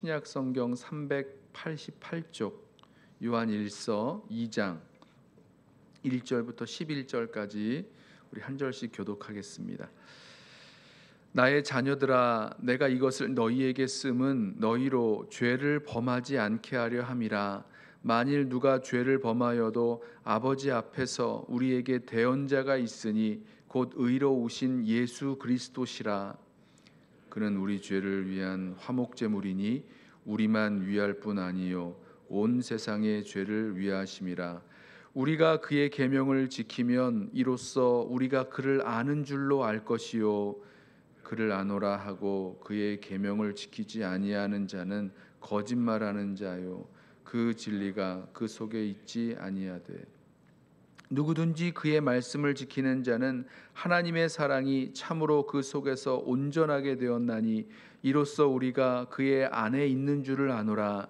신약 성경 388쪽 요한 1서 2장 1절부터 11절까지 우리 한 절씩 교독하겠습니다. 나의 자녀들아 내가 이것을 너희에게 쓰은 너희로 죄를 범하지 않게 하려 함이라 만일 누가 죄를 범하여도 아버지 앞에서 우리에게 대언자가 있으니 곧 의로우신 예수 그리스도시라 그는 우리 죄를 위한 화목 제물이니 우리만 위할 뿐 아니요 온 세상의 죄를 위하심이라 우리가 그의 계명을 지키면 이로써 우리가 그를 아는 줄로 알 것이요 그를 아노라 하고 그의 계명을 지키지 아니하는 자는 거짓말하는 자요 그 진리가 그 속에 있지 아니하되 누구든지 그의 말씀을 지키는 자는 하나님의 사랑이 참으로 그 속에서 온전하게 되었나니 이로써 우리가 그의 안에 있는 줄을 아노라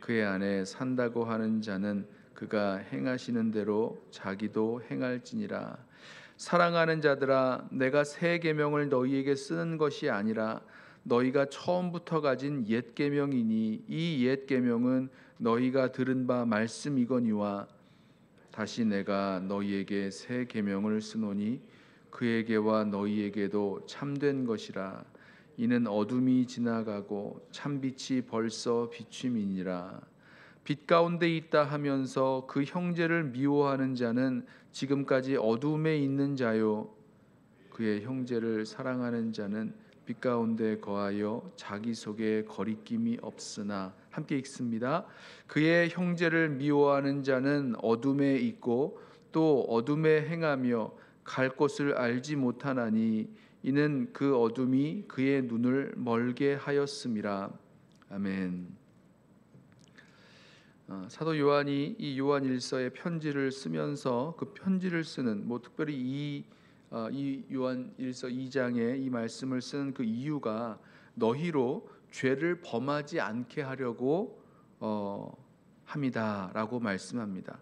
그의 안에 산다고 하는 자는 그가 행하시는 대로 자기도 행할지니라 사랑하는 자들아 내가 새 계명을 너희에게 쓰는 것이 아니라 너희가 처음부터 가진 옛 계명이니 이 옛 계명은 너희가 들은 바 말씀이거니와 다시 내가 너희에게 새 계명을 쓰노니 그에게와 너희에게도 참된 것이라 이는 어둠이 지나가고 참빛이 벌써 비춤이니라 빛 가운데 있다 하면서 그 형제를 미워하는 자는 지금까지 어둠에 있는 자요 그의 형제를 사랑하는 자는 빛 가운데 거하여 자기 속에 거리낌이 없으나 함께 읽습니다. 그의 형제를 미워하는 자는 어둠에 있고 또 어둠에 행하며 갈 곳을 알지 못하나니 이는 그 어둠이 그의 눈을 멀게 하였음이라. 아멘. 어, 사도 요한이 이 요한 일서의 편지를 쓰면서 그 편지를 쓰는 뭐 특별히 이, 어, 이 요한 일서 2장에 이 말씀을 쓰그 이유가 너희로 죄를 범하지 않게 하려고 어, 합니다라고 말씀합니다.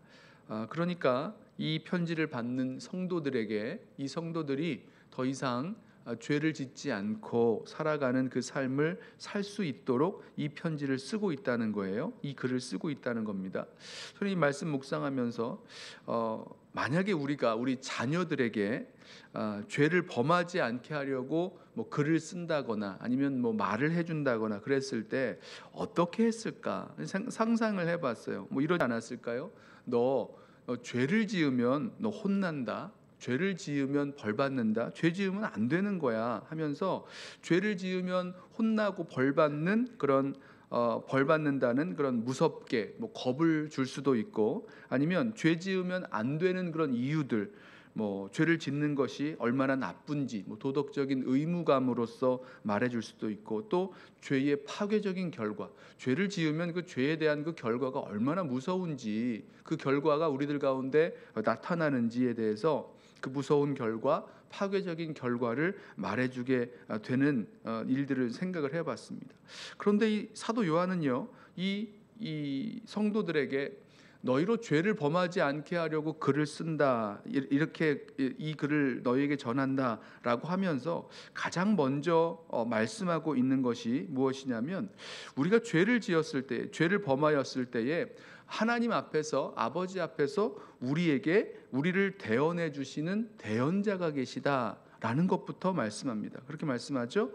아, 그러니까 이 편지를 받는 성도들에게 이 성도들이 더 이상 아, 죄를 짓지 않고 살아가는 그 삶을 살 수 있도록 이 편지를 쓰고 있다는 거예요. 이 글을 쓰고 있다는 겁니다. 소리 말씀 묵상하면서 어, 만약에 우리가 우리 자녀들에게 어, 죄를 범하지 않게 하려고 뭐 글을 쓴다거나 아니면 뭐 말을 해준다거나 그랬을 때 어떻게 했을까 상상을 해봤어요. 뭐 이러지 않았을까요? 너, 너 죄를 지으면 너 혼난다. 죄를 지으면 벌 받는다. 죄 지으면 안 되는 거야 하면서 죄를 지으면 혼나고 벌 받는 그런 어, 벌 받는다는 그런 무섭게 뭐 겁을 줄 수도 있고 아니면 죄 지으면 안 되는 그런 이유들 뭐 죄를 짓는 것이 얼마나 나쁜지 뭐 도덕적인 의무감으로서 말해줄 수도 있고 또 죄의 파괴적인 결과 죄를 지으면 그 죄에 대한 그 결과가 얼마나 무서운지 그 결과가 우리들 가운데 나타나는지에 대해서 그 무서운 결과 파괴적인 결과를 말해주게 어, 되는 어, 일들을 생각을 해봤습니다. 그런데 이 사도 요한은요, 이, 이 성도들에게 너희로 죄를 범하지 않게 하려고 글을 쓴다 이렇게 이 글을 너희에게 전한다라고 하면서 가장 먼저 어, 말씀하고 있는 것이 무엇이냐면 우리가 죄를 지었을 때 죄를 범하였을 때에 하나님 앞에서 아버지 앞에서 우리에게 우리를 대언해 주시는 대언자가 계시다. 라는 것부터 말씀합니다. 그렇게 말씀하죠.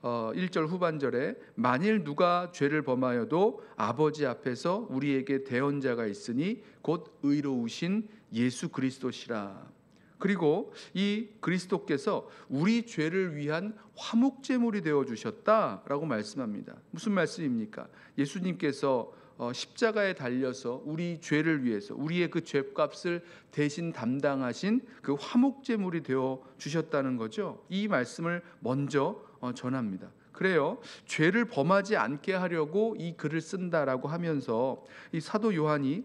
어, 1절 후반절에 만일 누가 죄를 범하여도 아버지 앞에서 우리에게 대언자가 있으니 곧 의로우신 예수 그리스도시라. 그리고 이 그리스도께서 우리 죄를 위한 화목제물이 되어 주셨다라고 말씀합니다. 무슨 말씀입니까? 예수님께서 어, 십자가에 달려서 우리 죄를 위해서 우리의 그 죄값을 대신 담당하신 그 화목제물이 되어 주셨다는 거죠. 이 말씀을 먼저 어, 전합니다. 그래요. 죄를 범하지 않게 하려고 이 글을 쓴다라고 하면서 이 사도 요한이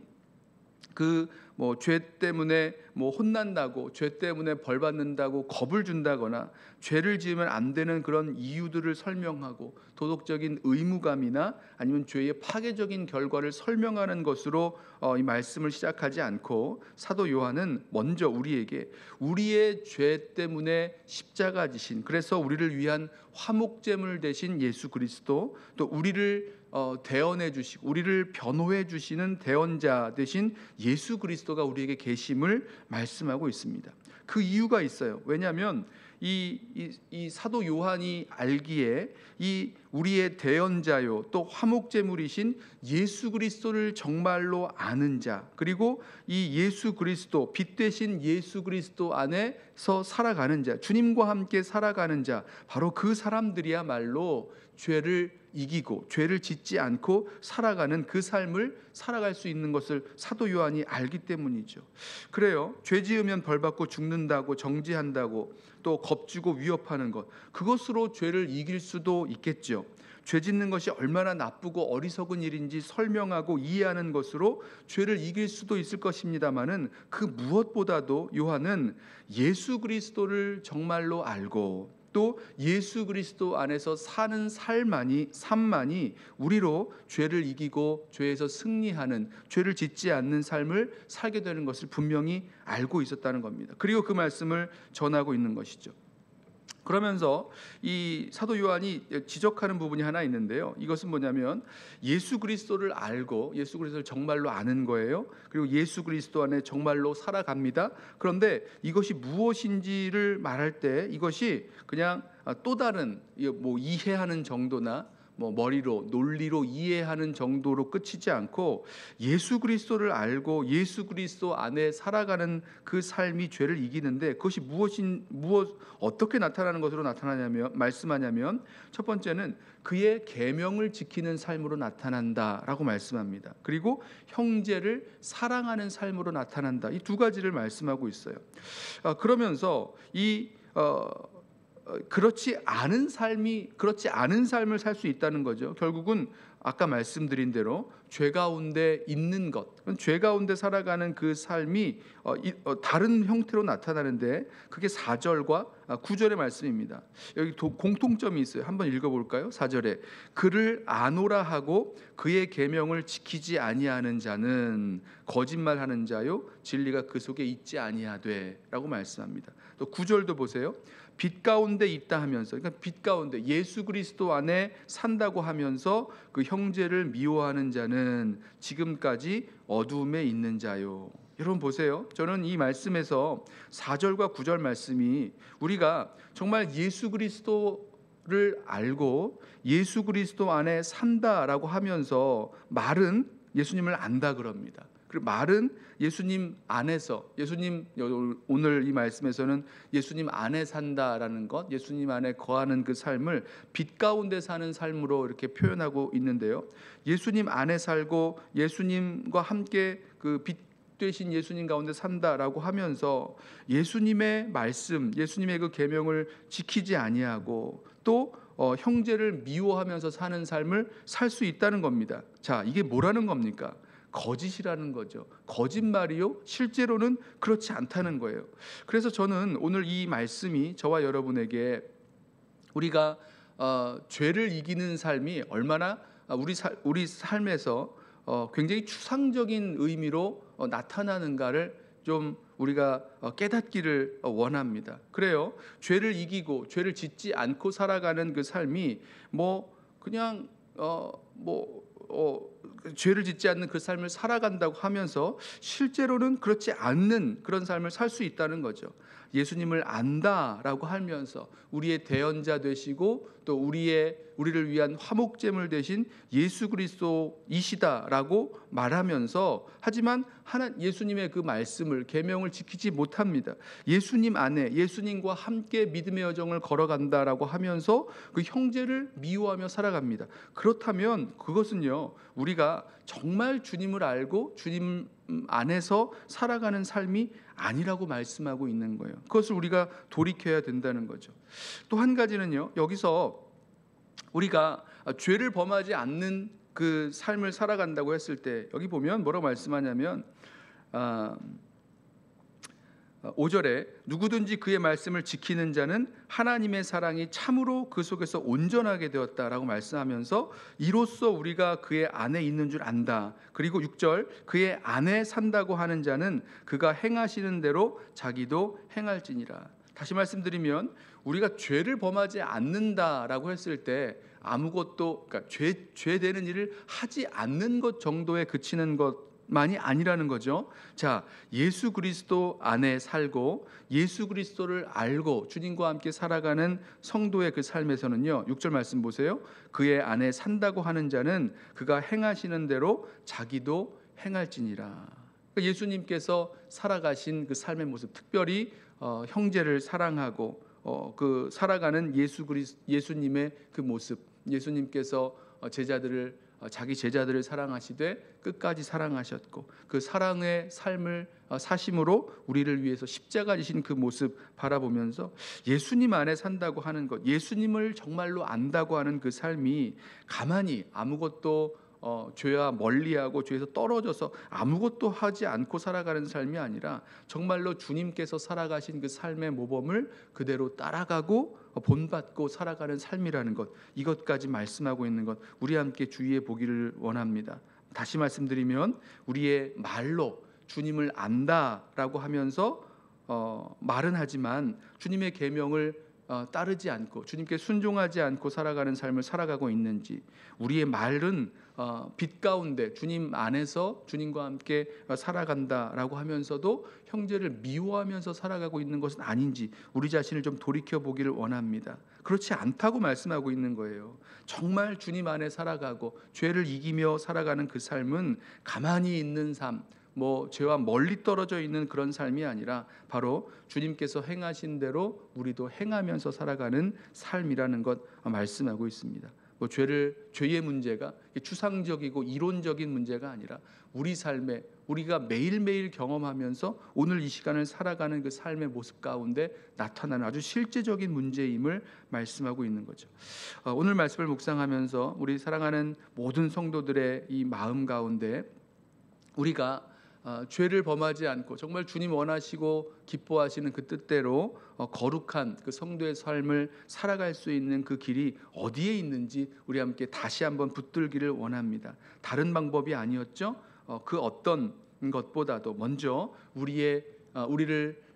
그 뭐죄 때문에 뭐 혼난다고 죄 때문에 벌 받는다고 겁을 준다거나 죄를 지으면 안 되는 그런 이유들을 설명하고 도덕적인 의무감이나 아니면 죄의 파괴적인 결과를 설명하는 것으로 어, 이 말씀을 시작하지 않고 사도 요한은 먼저 우리에게 우리의 죄 때문에 십자가 지신 그래서 우리를 위한 화목제물 대신 예수 그리스도 또 우리를 어, 대언해 주시고 우리를 변호해 주시는 대언자 대신 예수 그리스도 그리스도가 우리에게 계심을 말씀하고 있습니다. 그 이유가 있어요. 왜냐하면 이, 이, 이 사도 요한이 알기에 이 우리의 대연자요 또 화목제물이신 예수 그리스도를 정말로 아는 자 그리고 이 예수 그리스도 빛 대신 예수 그리스도 안에서 살아가는 자 주님과 함께 살아가는 자 바로 그 사람들이야말로 죄를 이기고 죄를 짓지 않고 살아가는 그 삶을 살아갈 수 있는 것을 사도 요한이 알기 때문이죠. 그래요. 죄 지으면 벌 받고 죽는다고 정지한다고 또 겁주고 위협하는 것 그것으로 죄를 이길 수도 있겠죠. 죄 짓는 것이 얼마나 나쁘고 어리석은 일인지 설명하고 이해하는 것으로 죄를 이길 수도 있을 것입니다만은 그 무엇보다도 요한은 예수 그리스도를 정말로 알고 또 예수 그리스도 안에서 사는 삶만이 삶만이 우리로 죄를 이기고 죄에서 승리하는 죄를 짓지 않는 삶을 살게 되는 것을 분명히 알고 있었다는 겁니다. 그리고 그 말씀을 전하고 있는 것이죠. 그러면서 이 사도 요한이 지적하는 부분이 하나 있는데요. 이것은 뭐냐면 예수 그리스도를 알고 예수 그리스도를 정말로 아는 거예요. 그리고 예수 그리스도 안에 정말로 살아갑니다. 그런데 이것이 무엇인지를 말할 때 이것이 그냥 또 다른 뭐 이해하는 정도나 뭐 머리로 논리로 이해하는 정도로 끝이지 않고 예수 그리스도를 알고 예수 그리스도 안에 살아가는 그 삶이 죄를 이기는데 그것이 무엇인 무엇 어떻게 나타나는 것으로 나타나냐면 말씀하냐면 첫 번째는 그의 계명을 지키는 삶으로 나타난다라고 말씀합니다. 그리고 형제를 사랑하는 삶으로 나타난다. 이 두 가지를 말씀하고 있어요. 아, 그러면서 이 어, 어, 그렇지 않은 삶이 그렇지 않은 삶을 살 수 있다는 거죠. 결국은 아까 말씀드린 대로 죄 가운데 있는 것, 죄 가운데 살아가는 그 삶이 어, 어, 다른 형태로 나타나는데 그게 4절과 9절의 아, 말씀입니다. 여기 공통점이 있어요. 한번 읽어볼까요? 4절에 그를 아노라 하고 그의 계명을 지키지 아니하는 자는 거짓말하는 자요 진리가 그 속에 있지 아니하되라고 말씀합니다. 또 9절도 보세요. 빛 가운데 있다 하면서 그러니까 빛 가운데 예수 그리스도 안에 산다고 하면서 그형 형제를 미워하는 자는 지금까지 어둠에 있는 자요. 여러분 보세요. 저는 이 말씀에서 4절과 9절 말씀이 우리가 정말 예수 그리스도를 알고 예수 그리스도 안에 산다라고 하면서 말은 예수님을 안다 그럽니다. 그리고 말은 예수님 안에서 예수님 오늘 이 말씀에서는 예수님 안에 산다라는 것, 예수님 안에 거하는 그 삶을 빛 가운데 사는 삶으로 이렇게 표현하고 있는데요. 예수님 안에 살고 예수님과 함께 그 빛 되신 예수님 가운데 산다라고 하면서 예수님의 말씀, 예수님의 그 계명을 지키지 아니하고 또 어, 형제를 미워하면서 사는 삶을 살 수 있다는 겁니다. 자, 이게 뭐라는 겁니까? 거짓이라는 거죠. 거짓말이요? 실제로는 그렇지 않다는 거예요. 그래서 저는 오늘 이 말씀이 저와 여러분에게 우리가 어, 죄를 이기는 삶이 얼마나 아, 우리, 살, 우리 삶에서 어, 굉장히 추상적인 의미로 어, 나타나는가를 좀 우리가 어, 깨닫기를 어, 원합니다. 그래요. 죄를 이기고 죄를 짓지 않고 살아가는 그 삶이 뭐 그냥 어뭐 어, 뭐, 어 죄를 짓지 않는 그 삶을 살아간다고 하면서 실제로는 그렇지 않는 그런 삶을 살 수 있다는 거죠. 예수님을 안다라고 하면서 우리의 대언자 되시고 또 우리의 우리를 위한 화목제물 대신 예수 그리스도이시다라고 말하면서 하지만 하나 예수님의 그 말씀을 계명을 지키지 못합니다. 예수님 안에 예수님과 함께 믿음의 여정을 걸어간다라고 하면서 그 형제를 미워하며 살아갑니다. 그렇다면 그것은요. 우리 우리가 정말 주님을 알고 주님 음, 안에서 살아가는 삶이 아니라고 말씀하고 있는 거예요. 그것을 우리가 돌이켜야 된다는 거죠. 또 한 가지는요. 여기서 우리가 죄를 범하지 않는 그 삶을 살아간다고 했을 때 여기 보면 뭐라고 말씀하냐면 아, 어, 5절에 누구든지 그의 말씀을 지키는 자는 하나님의 사랑이 참으로 그 속에서 온전하게 되었다라고 말씀하면서 이로써 우리가 그의 안에 있는 줄 안다. 그리고 6절 그의 안에 산다고 하는 자는 그가 행하시는 대로 자기도 행할지니라. 다시 말씀드리면 우리가 죄를 범하지 않는다라고 했을 때 아무것도 그러니까 죄 죄되는 일을 하지 않는 것 정도에 그치는 것 만이 아니라는 거죠. 자, 예수 그리스도 안에 살고 예수 그리스도를 알고 주님과 함께 살아가는 성도의 그 삶에서는요. 6절 말씀 보세요. 그의 안에 산다고 하는 자는 그가 행하시는 대로 자기도 행할지니라. 그러니까 예수님께서 살아가신 그 삶의 모습, 특별히 어, 형제를 사랑하고 어, 그 살아가는 예수 그리 예수님의 그 모습, 예수님께서 어, 제자들을 어, 자기 제자들을 사랑하시되 끝까지 사랑하셨고 그 사랑의 삶을 어, 사심으로 우리를 위해서 십자가 지신 그 모습 바라보면서 예수님 안에 산다고 하는 것, 예수님을 정말로 안다고 하는 그 삶이 가만히 아무것도 어, 죄와 멀리하고 죄에서 떨어져서 아무것도 하지 않고 살아가는 삶이 아니라 정말로 주님께서 살아가신 그 삶의 모범을 그대로 따라가고 어, 본받고 살아가는 삶이라는 것 이것까지 말씀하고 있는 것 우리 함께 주의해 보기를 원합니다. 다시 말씀드리면 우리의 말로 주님을 안다라고 하면서 어, 말은 하지만 주님의 계명을 어, 따르지 않고 주님께 순종하지 않고 살아가는 삶을 살아가고 있는지 우리의 말은 어, 빛 가운데 주님 안에서 주님과 함께 살아간다라고 하면서도 형제를 미워하면서 살아가고 있는 것은 아닌지 우리 자신을 좀 돌이켜 보기를 원합니다. 그렇지 않다고 말씀하고 있는 거예요. 정말 주님 안에 살아가고 죄를 이기며 살아가는 그 삶은 가만히 있는 삶, 뭐 죄와 멀리 떨어져 있는 그런 삶이 아니라 바로 주님께서 행하신 대로 우리도 행하면서 살아가는 삶이라는 것 말씀하고 있습니다. 뭐 죄를 죄의 문제가 추상적이고 이론적인 문제가 아니라 우리 삶에 우리가 매일매일 경험하면서 오늘 이 시간을 살아가는 그 삶의 모습 가운데 나타나는 아주 실제적인 문제임을 말씀하고 있는 거죠. 아, 오늘 말씀을 묵상하면서 우리 사랑하는 모든 성도들의 이 마음 가운데 우리가 어, 죄를 범하지 않고 정말 주님 원하시고 기뻐하시는 그 뜻대로 어, 거룩한 그 성도의 삶을 살아갈 수 있는 그 길이 어디에 있는지 우리 함께 다시 한번 붙들기를 원합니다. 다른 방법이 아니었죠. 어, 그 어떤 것보다도 먼저 우리의 우리를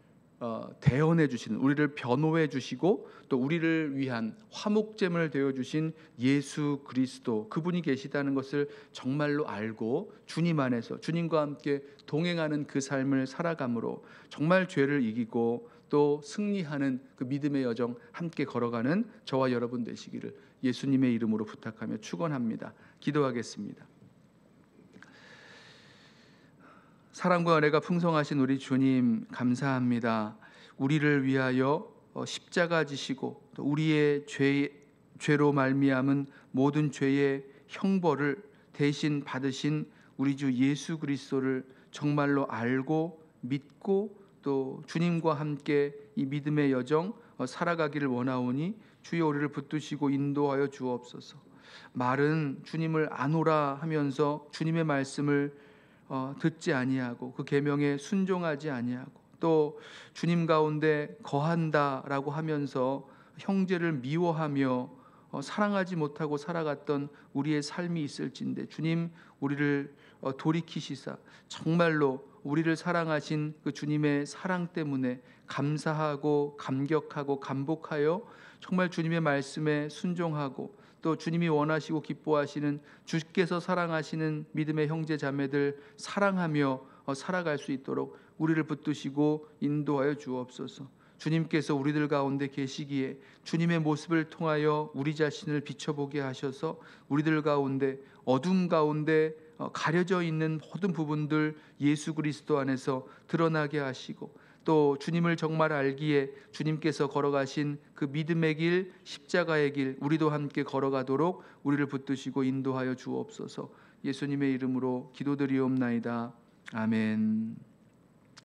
어, 대언해 주시는 우리를 변호해 주시고 또 우리를 위한 화목제물 되어 주신 예수 그리스도 그분이 계시다는 것을 정말로 알고 주님 안에서 주님과 함께 동행하는 그 삶을 살아감으로 정말 죄를 이기고 또 승리하는 그 믿음의 여정 함께 걸어가는 저와 여러분 되시기를 예수님의 이름으로 부탁하며 축원합니다. 기도하겠습니다. 사랑과 은혜가 풍성하신 우리 주님 감사합니다. 우리를 위하여 어, 십자가 지시고 우리의 죄 죄로 말미암은 모든 죄의 형벌을 대신 받으신 우리 주 예수 그리스도를 정말로 알고 믿고 또 주님과 함께 이 믿음의 여정 어, 살아가기를 원하오니 주여 우리를 붙드시고 인도하여 주옵소서. 말은 주님을 아노라 하면서 주님의 말씀을 어, 듣지 아니하고 그 계명에 순종하지 아니하고 또 주님 가운데 거한다라고 하면서 형제를 미워하며 어, 사랑하지 못하고 살아갔던 우리의 삶이 있을진데 주님 우리를 어, 돌이키시사 정말로 우리를 사랑하신 그 주님의 사랑 때문에 감사하고 감격하고 감복하여 정말 주님의 말씀에 순종하고 또 주님이 원하시고 기뻐하시는 주께서 사랑하시는 믿음의 형제 자매들 사랑하며 어, 살아갈 수 있도록 우리를 붙드시고 인도하여 주옵소서. 주님께서 우리들 가운데 계시기에 주님의 모습을 통하여 우리 자신을 비춰보게 하셔서 우리들 가운데 어둠 가운데 어, 가려져 있는 모든 부분들 예수 그리스도 안에서 드러나게 하시고 또 주님을 정말 알기에 주님께서 걸어가신 그 믿음의 길, 십자가의 길, 우리도 함께 걸어가도록 우리를 붙드시고 인도하여 주옵소서. 예수님의 이름으로 기도드리옵나이다. 아멘.